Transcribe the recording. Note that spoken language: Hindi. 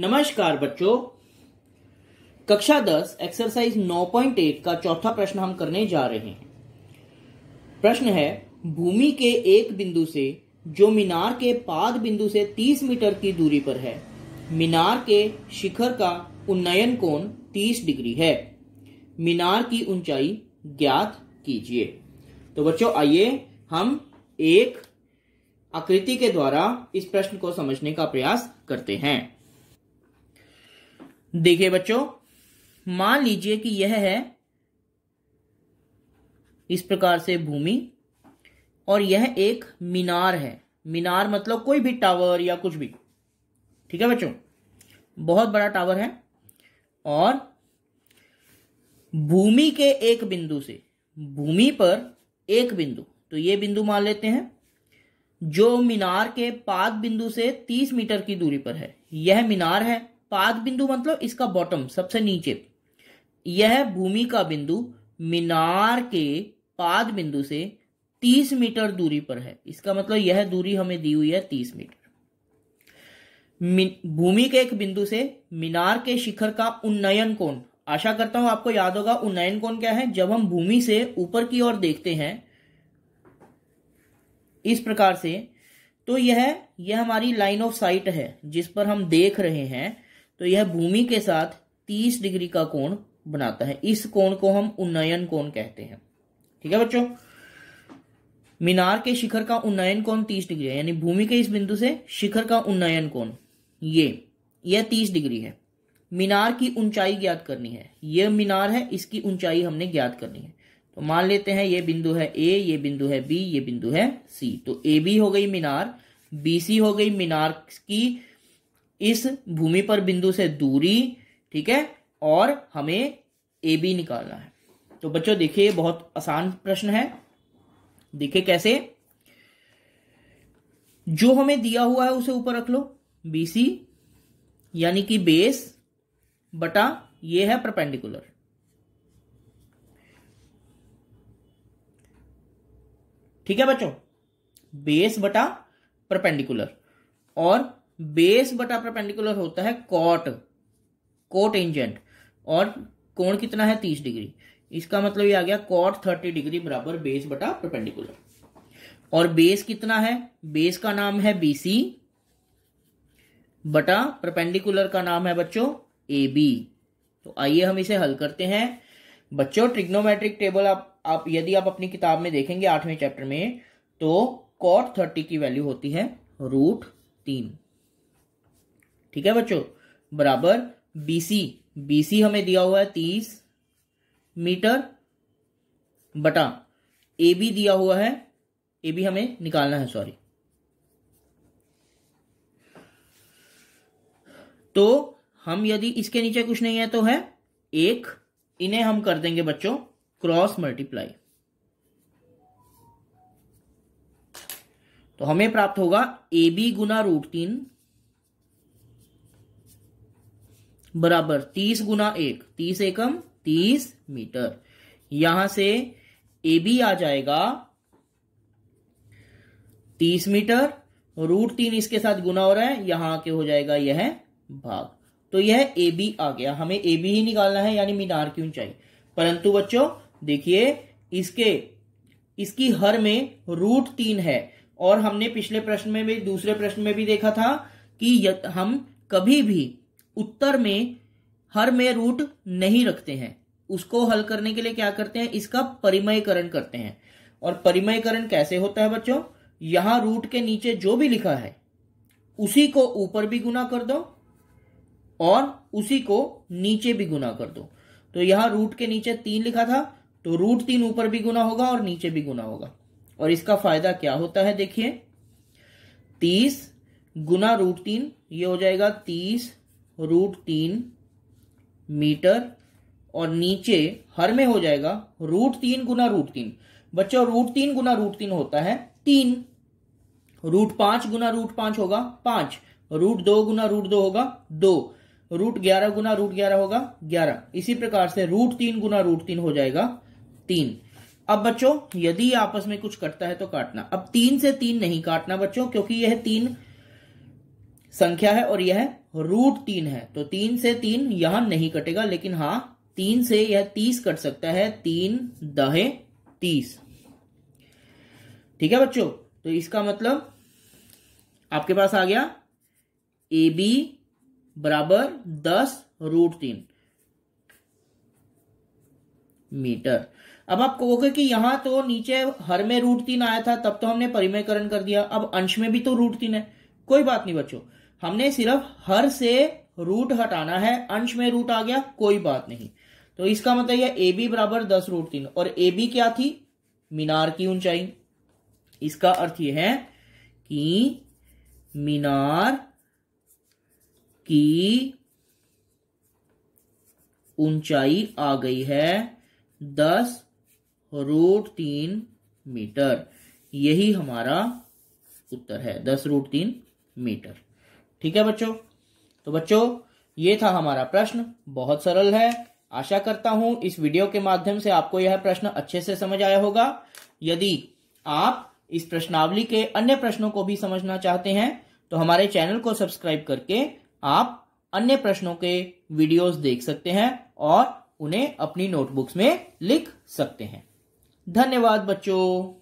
नमस्कार बच्चों कक्षा 10 एक्सरसाइज एक का चौथा प्रश्न हम करने जा रहे हैं प्रश्न है भूमि के एक बिंदु से जो मीनार के पाद बिंदु से 30 मीटर की दूरी पर है मीनार के शिखर का उन्नयन कोण 30 डिग्री है मीनार की ऊंचाई ज्ञात कीजिए तो बच्चों आइए हम एक आकृति के द्वारा इस प्रश्न को समझने का प्रयास करते हैं देखिए बच्चों मान लीजिए कि यह है इस प्रकार से भूमि और यह एक मीनार है मीनार मतलब कोई भी टावर या कुछ भी ठीक है बच्चों बहुत बड़ा टावर है और भूमि के एक बिंदु से भूमि पर एक बिंदु तो ये बिंदु मान लेते हैं जो मीनार के पाद बिंदु से तीस मीटर की दूरी पर है यह मीनार है पाद बिंदु मतलब इसका बॉटम सबसे नीचे यह भूमि का बिंदु मीनार के पाद बिंदु से तीस मीटर दूरी पर है इसका मतलब यह दूरी हमें दी हुई है तीस मीटर भूमि के एक बिंदु से मीनार के शिखर का उन्नयन कोण आशा करता हूं आपको याद होगा उन्नयन कोण क्या है जब हम भूमि से ऊपर की ओर देखते हैं इस प्रकार से तो यह यह हमारी लाइन ऑफ साइट है जिस पर हम देख रहे हैं तो यह भूमि के साथ 30 डिग्री का कोण बनाता है इस कोण को हम उन्नयन कोण कहते हैं ठीक है बच्चों मीनार के शिखर का उन्नयन कोण 30 डिग्री है यानी भूमि के इस बिंदु से शिखर का उन्नयन कोण ये यह 30 डिग्री है मीनार की ऊंचाई ज्ञात करनी है यह मीनार है इसकी ऊंचाई हमने ज्ञात करनी है तो मान लेते हैं यह बिंदु है ए ये बिंदु है बी ये बिंदु है सी तो ए बी हो गई मीनार बी सी हो गई मीनार की इस भूमि पर बिंदु से दूरी ठीक है और हमें ए बी निकालना है तो बच्चों देखिए बहुत आसान प्रश्न है देखिए कैसे जो हमें दिया हुआ है उसे ऊपर रख लो बीसी यानी कि बेस बटा ये है परपेंडिकुलर ठीक है बच्चों बेस बटा परपेंडिकुलर और बेस बटा परपेंडिकुलर होता है कॉट कोट एंजेंट और कोण कितना है तीस डिग्री इसका मतलब ये आ गया कॉट थर्टी डिग्री बराबर बेस बटा परपेंडिकुलर और बेस कितना है बेस का नाम है बीसी बटा परपेंडिकुलर का नाम है बच्चों ए बी तो आइए हम इसे हल करते हैं बच्चों ट्रिग्नोमेट्रिक टेबल आप आप यदि आप अपनी किताब में देखेंगे आठवें चैप्टर में तो कॉट थर्टी की वैल्यू होती है रूट तीन ठीक है बच्चों बराबर बीसी बीसी हमें दिया हुआ है तीस मीटर बटा ए बी दिया हुआ है ए बी हमें निकालना है सॉरी तो हम यदि इसके नीचे कुछ नहीं है तो है एक इन्हें हम कर देंगे बच्चों क्रॉस मल्टीप्लाई तो हमें प्राप्त होगा ए बी गुना रूट तीन बराबर तीस गुना एक तीस एकम तीस मीटर यहां से ए बी आ जाएगा तीस मीटर रूट तीन इसके साथ गुना हो रहा है यहां के हो जाएगा यह भाग तो यह ए बी आ गया हमें ए बी ही निकालना है यानी मीनार की ऊंचाई परंतु बच्चों देखिए इसके इसकी हर में रूट तीन है और हमने पिछले प्रश्न में भी दूसरे प्रश्न में भी देखा था कि हम कभी भी उत्तर में हर में रूट नहीं रखते हैं उसको हल करने के लिए क्या करते हैं इसका परिमयकरण करते हैं और परिमयकरण कैसे होता है बच्चों यहां रूट के नीचे जो भी लिखा है उसी को ऊपर भी गुना कर दो और उसी को नीचे भी गुना कर दो तो यहां रूट के नीचे तीन लिखा था तो रूट तीन ऊपर भी गुना होगा और नीचे भी गुना होगा और इसका फायदा क्या होता है देखिए तीस गुना रूट तीन ये हो जाएगा तीस रूट तीन मीटर और नीचे हर में हो जाएगा रूट तीन गुना रूट तीन बच्चों रूट तीन गुना रूट तीन होता है तीन रूट पांच गुना रूट पांच होगा पांच रूट दो गुना रूट दो होगा दो रूट ग्यारह गुना रूट ग्यारह होगा ग्यारह इसी प्रकार से रूट तीन गुना रूट तीन हो जाएगा तीन अब बच्चों यदि आपस में कुछ कटता है तो काटना अब तीन से तीन नहीं काटना बच्चों क्योंकि यह तीन संख्या है और यह रूट तीन है तो तीन से तीन यहां नहीं कटेगा लेकिन हां तीन से यह तीस कट सकता है तीन दहे तीस ठीक है बच्चों तो इसका मतलब आपके पास आ गया ए बी बराबर दस रूट तीन मीटर अब आप कहोगे कि यहां तो नीचे हर में रूट तीन आया था तब तो हमने परिमयकरण कर दिया अब अंश में भी तो रूट तीन है कोई बात नहीं बच्चों हमने सिर्फ हर से रूट हटाना है अंश में रूट आ गया कोई बात नहीं तो इसका मतलब यह ए बी बराबर दस रूट तीन और ए बी क्या थी मीनार की ऊंचाई इसका अर्थ यह है कि मीनार की ऊंचाई आ गई है दस रूट तीन मीटर यही हमारा उत्तर है दस रूट तीन मीटर ठीक है बच्चों तो बच्चों ये था हमारा प्रश्न बहुत सरल है आशा करता हूं इस वीडियो के माध्यम से आपको यह प्रश्न अच्छे से समझ आया होगा यदि आप इस प्रश्नावली के अन्य प्रश्नों को भी समझना चाहते हैं तो हमारे चैनल को सब्सक्राइब करके आप अन्य प्रश्नों के वीडियोस देख सकते हैं और उन्हें अपनी नोटबुक्स में लिख सकते हैं धन्यवाद बच्चों